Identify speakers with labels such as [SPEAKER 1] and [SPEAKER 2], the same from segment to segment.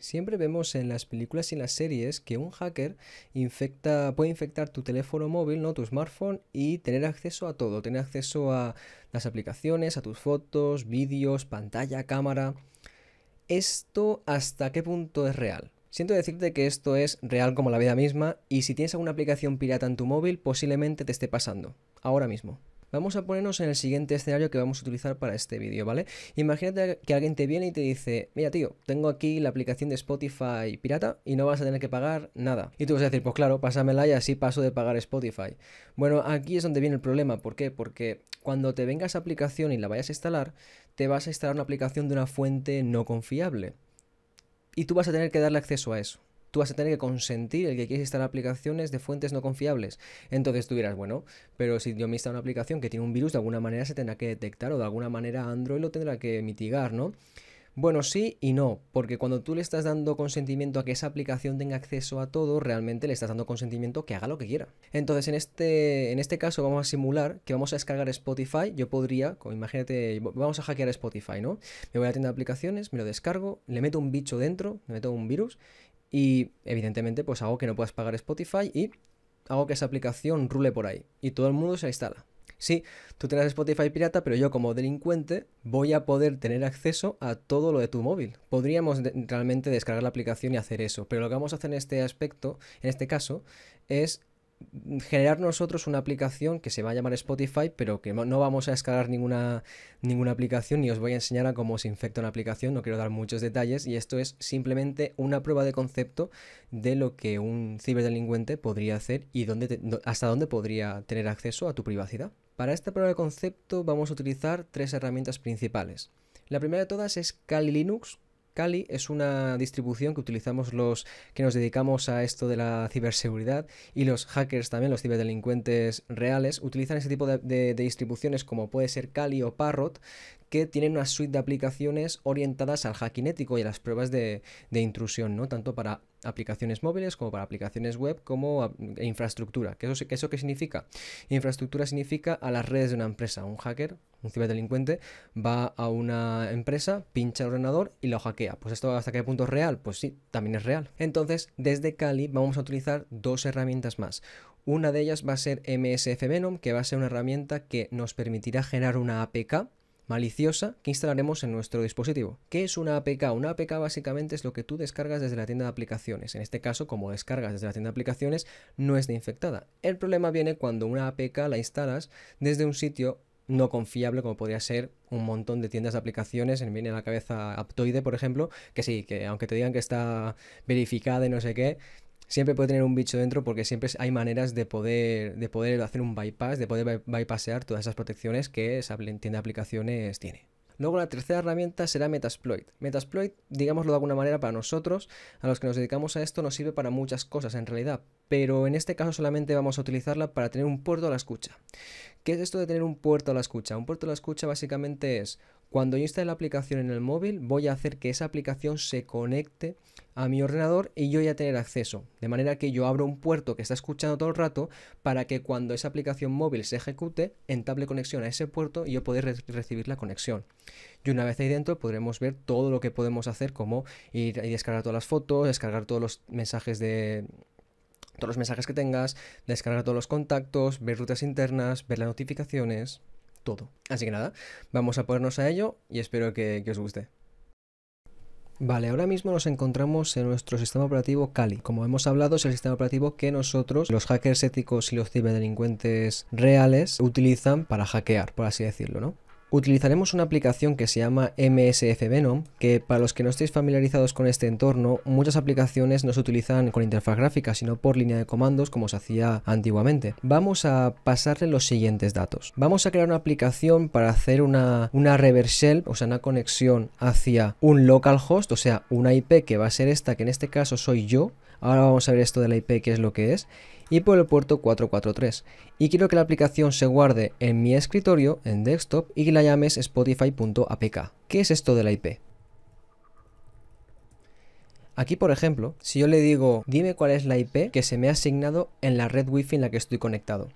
[SPEAKER 1] Siempre vemos en las películas y en las series que un hacker puede infectar tu teléfono móvil, no tu smartphone, y tener acceso a todo, tener acceso a las aplicaciones, a tus fotos, vídeos, pantalla, cámara. ¿Esto hasta qué punto es real? Siento decirte que esto es real como la vida misma y si tienes alguna aplicación pirata en tu móvil posiblemente te esté pasando, ahora mismo. Vamos a ponernos en el siguiente escenario que vamos a utilizar para este vídeo, ¿vale? Imagínate que alguien te viene y te dice, mira tío, tengo aquí la aplicación de Spotify pirata y no vas a tener que pagar nada. Y tú vas a decir, pues claro, pásamela y así paso de pagar Spotify. Bueno, aquí es donde viene el problema, ¿por qué? Porque cuando te venga esa aplicación y la vayas a instalar, te vas a instalar una aplicación de una fuente no confiable. Y tú vas a tener que darle acceso a eso tú vas a tener que consentir el que quieres instalar aplicaciones de fuentes no confiables. Entonces tú dirás, bueno, pero si yo me instalo una aplicación que tiene un virus, de alguna manera se tendrá que detectar o de alguna manera Android lo tendrá que mitigar, ¿no? Bueno, sí y no, porque cuando tú le estás dando consentimiento a que esa aplicación tenga acceso a todo, realmente le estás dando consentimiento que haga lo que quiera. Entonces, en este, en este caso vamos a simular que vamos a descargar Spotify. Yo podría, imagínate, vamos a hackear Spotify, ¿no? Me voy a la tienda de aplicaciones, me lo descargo, le meto un bicho dentro, le meto un virus y evidentemente pues hago que no puedas pagar Spotify y hago que esa aplicación rule por ahí y todo el mundo se instala. Sí, tú tienes Spotify pirata, pero yo como delincuente voy a poder tener acceso a todo lo de tu móvil. Podríamos realmente descargar la aplicación y hacer eso, pero lo que vamos a hacer en este aspecto, en este caso, es generar nosotros una aplicación que se va a llamar Spotify, pero que no vamos a escalar ninguna, ninguna aplicación y os voy a enseñar a cómo se infecta una aplicación, no quiero dar muchos detalles y esto es simplemente una prueba de concepto de lo que un ciberdelincuente podría hacer y dónde hasta dónde podría tener acceso a tu privacidad. Para esta prueba de concepto vamos a utilizar tres herramientas principales. La primera de todas es Kali Linux, Kali es una distribución que utilizamos los que nos dedicamos a esto de la ciberseguridad y los hackers también, los ciberdelincuentes reales, utilizan ese tipo de, distribuciones como puede ser Kali o Parrot que tienen una suite de aplicaciones orientadas al hacking ético y a las pruebas de, intrusión, ¿no? Tanto para aplicaciones móviles como para aplicaciones web como ah, e infraestructura. ¿Qué eso, ¿Eso qué significa? Infraestructura significa a las redes de una empresa. Un hacker, un ciberdelincuente, va a una empresa, pincha el ordenador y lo hackea. Pues esto hasta qué punto es real? Pues sí, también es real. Entonces, desde Kali vamos a utilizar dos herramientas más. Una de ellas va a ser MSF Venom, que va a ser una herramienta que nos permitirá generar una APK maliciosa que instalaremos en nuestro dispositivo. ¿Qué es una APK? Una APK básicamente es lo que tú descargas desde la tienda de aplicaciones. En este caso, como descargas desde la tienda de aplicaciones, no es de infectada. El problema viene cuando una APK la instalas desde un sitio no confiable como podría ser un montón de tiendas de aplicaciones, en viene a la cabeza Aptoide, por ejemplo, que sí, que aunque te digan que está verificada y no sé qué, siempre puede tener un bicho dentro porque siempre hay maneras de poder, de poder hacer un bypass, de poder bypassear todas esas protecciones que esa tienda de aplicaciones tiene. Luego la tercera herramienta será Metasploit. Metasploit, digámoslo de alguna manera, para nosotros, a los que nos dedicamos a esto, nos sirve para muchas cosas en realidad, pero en este caso solamente vamos a utilizarla para tener un puerto a la escucha. ¿Qué es esto de tener un puerto a la escucha? Un puerto a la escucha básicamente es cuando yo instale la aplicación en el móvil, voy a hacer que esa aplicación se conecte a mi ordenador y yo ya tener acceso. De manera que yo abro un puerto que está escuchando todo el rato para que cuando esa aplicación móvil se ejecute, entable conexión a ese puerto y yo poder recibir la conexión. Y una vez ahí dentro podremos ver todo lo que podemos hacer, como ir y descargar todas las fotos, descargar todos los mensajes de, todos los mensajes que tengas, descargar todos los contactos, ver rutas internas, ver las notificaciones todo. Así que nada, vamos a ponernos a ello y espero que, os guste. Vale, ahora mismo nos encontramos en nuestro sistema operativo cali Como hemos hablado, es el sistema operativo que nosotros, los hackers éticos y los ciberdelincuentes reales, utilizan para hackear, por así decirlo, ¿no? Utilizaremos una aplicación que se llama MSF Venom, que para los que no estéis familiarizados con este entorno, muchas aplicaciones no se utilizan con interfaz gráfica, sino por línea de comandos como se hacía antiguamente. Vamos a pasarle los siguientes datos. Vamos a crear una aplicación para hacer una, una reverse shell, o sea, una conexión hacia un localhost, o sea, una IP que va a ser esta, que en este caso soy yo, Ahora vamos a ver esto de la IP, qué es lo que es. Y por el puerto 443. Y quiero que la aplicación se guarde en mi escritorio, en desktop, y que la llames spotify.apk. ¿Qué es esto de la IP? Aquí, por ejemplo, si yo le digo, dime cuál es la IP que se me ha asignado en la red Wi-Fi en la que estoy conectado.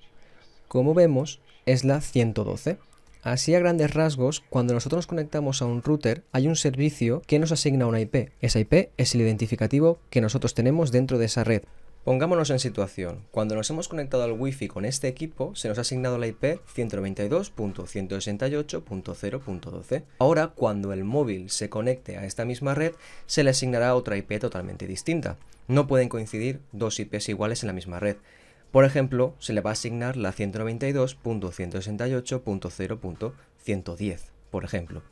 [SPEAKER 1] Como vemos, es la 112. Así a grandes rasgos, cuando nosotros nos conectamos a un router, hay un servicio que nos asigna una IP. Esa IP es el identificativo que nosotros tenemos dentro de esa red. Pongámonos en situación. Cuando nos hemos conectado al Wi-Fi con este equipo, se nos ha asignado la IP 192.168.0.12. Ahora, cuando el móvil se conecte a esta misma red, se le asignará otra IP totalmente distinta. No pueden coincidir dos IPs iguales en la misma red. Por ejemplo, se le va a asignar la 192.168.0.110, por ejemplo.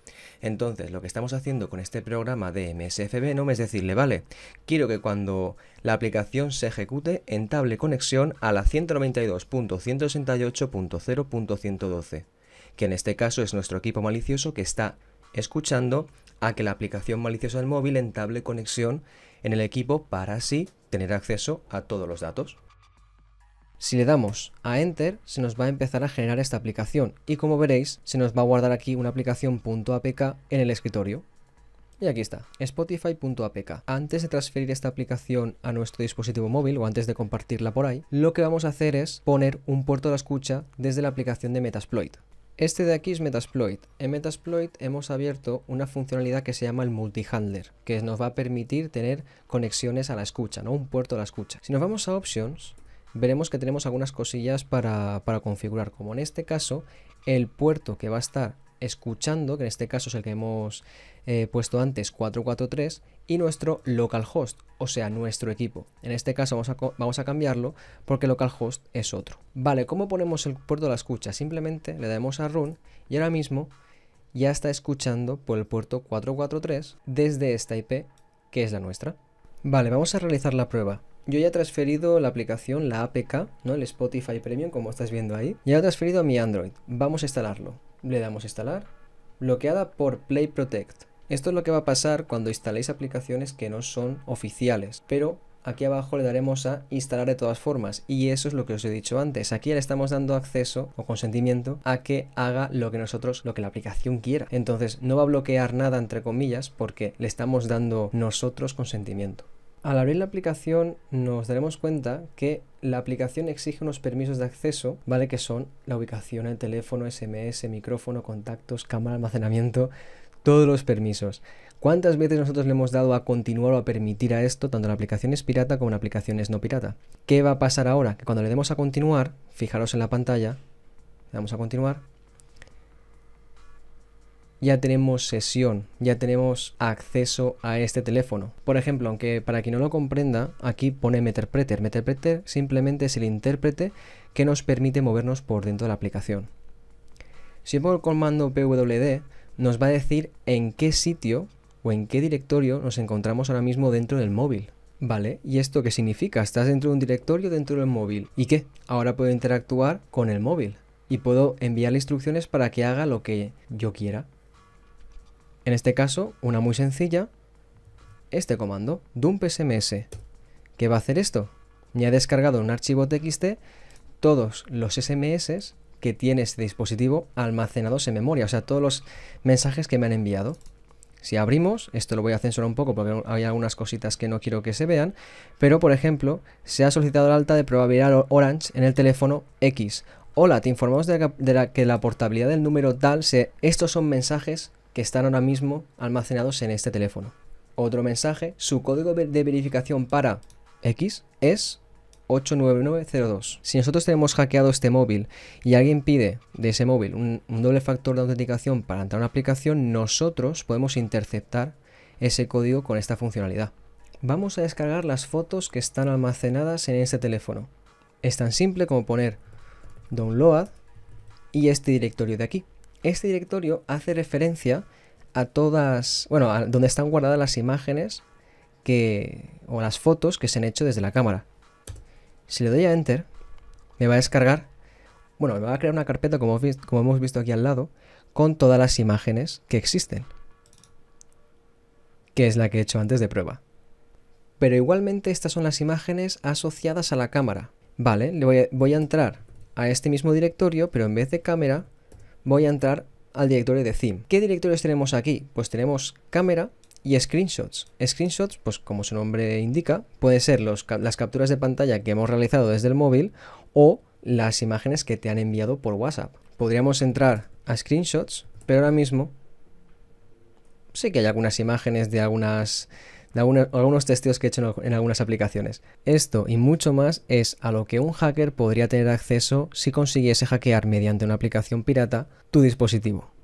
[SPEAKER 1] Entonces, lo que estamos haciendo con este programa de MSFB es decirle, vale, quiero que cuando la aplicación se ejecute, entable conexión a la 192.168.0.112, que en este caso es nuestro equipo malicioso que está escuchando a que la aplicación maliciosa del móvil entable conexión en el equipo para así tener acceso a todos los datos. Si le damos a Enter, se nos va a empezar a generar esta aplicación y como veréis, se nos va a guardar aquí una aplicación .apk en el escritorio. Y aquí está, spotify.apk. Antes de transferir esta aplicación a nuestro dispositivo móvil o antes de compartirla por ahí, lo que vamos a hacer es poner un puerto de escucha desde la aplicación de Metasploit. Este de aquí es Metasploit. En Metasploit hemos abierto una funcionalidad que se llama el multihandler, que nos va a permitir tener conexiones a la escucha, ¿no? Un puerto a la escucha. Si nos vamos a Options, veremos que tenemos algunas cosillas para, para configurar, como en este caso el puerto que va a estar escuchando, que en este caso es el que hemos eh, puesto antes 443, y nuestro localhost, o sea, nuestro equipo. En este caso vamos a, vamos a cambiarlo porque localhost es otro. Vale, ¿cómo ponemos el puerto de la escucha? Simplemente le damos a run y ahora mismo ya está escuchando por el puerto 443 desde esta IP que es la nuestra. Vale, vamos a realizar la prueba yo ya he transferido la aplicación, la APK, ¿no? el Spotify Premium, como estás viendo ahí. Ya he transferido a mi Android. Vamos a instalarlo. Le damos instalar. Bloqueada por Play Protect. Esto es lo que va a pasar cuando instaléis aplicaciones que no son oficiales, pero aquí abajo le daremos a instalar de todas formas y eso es lo que os he dicho antes. Aquí le estamos dando acceso o consentimiento a que haga lo que nosotros, lo que la aplicación quiera. Entonces no va a bloquear nada entre comillas porque le estamos dando nosotros consentimiento. Al abrir la aplicación nos daremos cuenta que la aplicación exige unos permisos de acceso, ¿vale? Que son la ubicación, el teléfono, SMS, micrófono, contactos, cámara, almacenamiento, todos los permisos. ¿Cuántas veces nosotros le hemos dado a continuar o a permitir a esto, tanto en es pirata como en es no pirata? ¿Qué va a pasar ahora? Que cuando le demos a continuar, fijaros en la pantalla, le damos a continuar, ya tenemos sesión, ya tenemos acceso a este teléfono. Por ejemplo, aunque para quien no lo comprenda, aquí pone Meterpreter. Meterpreter simplemente es el intérprete que nos permite movernos por dentro de la aplicación. Si pongo el comando pwd, nos va a decir en qué sitio o en qué directorio nos encontramos ahora mismo dentro del móvil. Vale, ¿y esto qué significa? Estás dentro de un directorio dentro del móvil. ¿Y qué? Ahora puedo interactuar con el móvil y puedo enviarle instrucciones para que haga lo que yo quiera. En este caso, una muy sencilla, este comando, dump sms. ¿Qué va a hacer esto? Me ha descargado un archivo txt todos los sms que tiene este dispositivo almacenados en memoria, o sea, todos los mensajes que me han enviado. Si abrimos, esto lo voy a censurar un poco porque hay algunas cositas que no quiero que se vean, pero por ejemplo, se ha solicitado la alta de probabilidad Orange en el teléfono X. Hola, te informamos de, que la portabilidad del número tal se... Estos son mensajes que están ahora mismo almacenados en este teléfono. Otro mensaje, su código de verificación para X es 89902. Si nosotros tenemos hackeado este móvil y alguien pide de ese móvil un, doble factor de autenticación para entrar a una aplicación, nosotros podemos interceptar ese código con esta funcionalidad. Vamos a descargar las fotos que están almacenadas en este teléfono. Es tan simple como poner download y este directorio de aquí. Este directorio hace referencia a todas, bueno, a donde están guardadas las imágenes o las fotos que se han hecho desde la cámara. Si le doy a Enter, me va a descargar, bueno, me va a crear una carpeta como, hemos visto aquí al lado, con todas las imágenes que existen, que es la que he hecho antes de prueba. Pero igualmente estas son las imágenes asociadas a la cámara. Vale, le voy a entrar a este mismo directorio, pero en vez de cámara voy a entrar al directorio de theme. ¿Qué directorios tenemos aquí? Pues tenemos cámara y screenshots. Screenshots, pues como su nombre indica, puede ser las capturas de pantalla que hemos realizado desde el móvil o las imágenes que te han enviado por WhatsApp. Podríamos entrar a screenshots, pero ahora mismo Sé que hay algunas imágenes de algunas de algunos, testigos que he hecho en algunas aplicaciones. Esto y mucho más es a lo que un hacker podría tener acceso si consiguiese hackear mediante una aplicación pirata tu dispositivo.